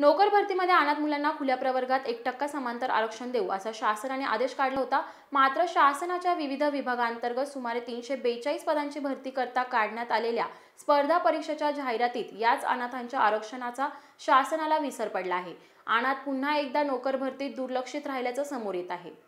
नोकर भरतीमध्ये अनाथ मुलांना खुल्या प्रवर्गात एक टक्का समांतर आरक्षण देऊ असा शासनाने आदेश काढला होता मात्र शासनाच्या विविध विभागांतर्गत सुमारे तीनशे बेचाळीस पदांची भरती करता काढण्यात आलेल्या स्पर्धा परीक्षेच्या जाहिरातीत याच अनाथांच्या आरक्षणाचा शासनाला विसर पडला आहे अनाथ पुन्हा एकदा नोकर भरतीत दुर्लक्षित राहिल्याचं समोर येत आहे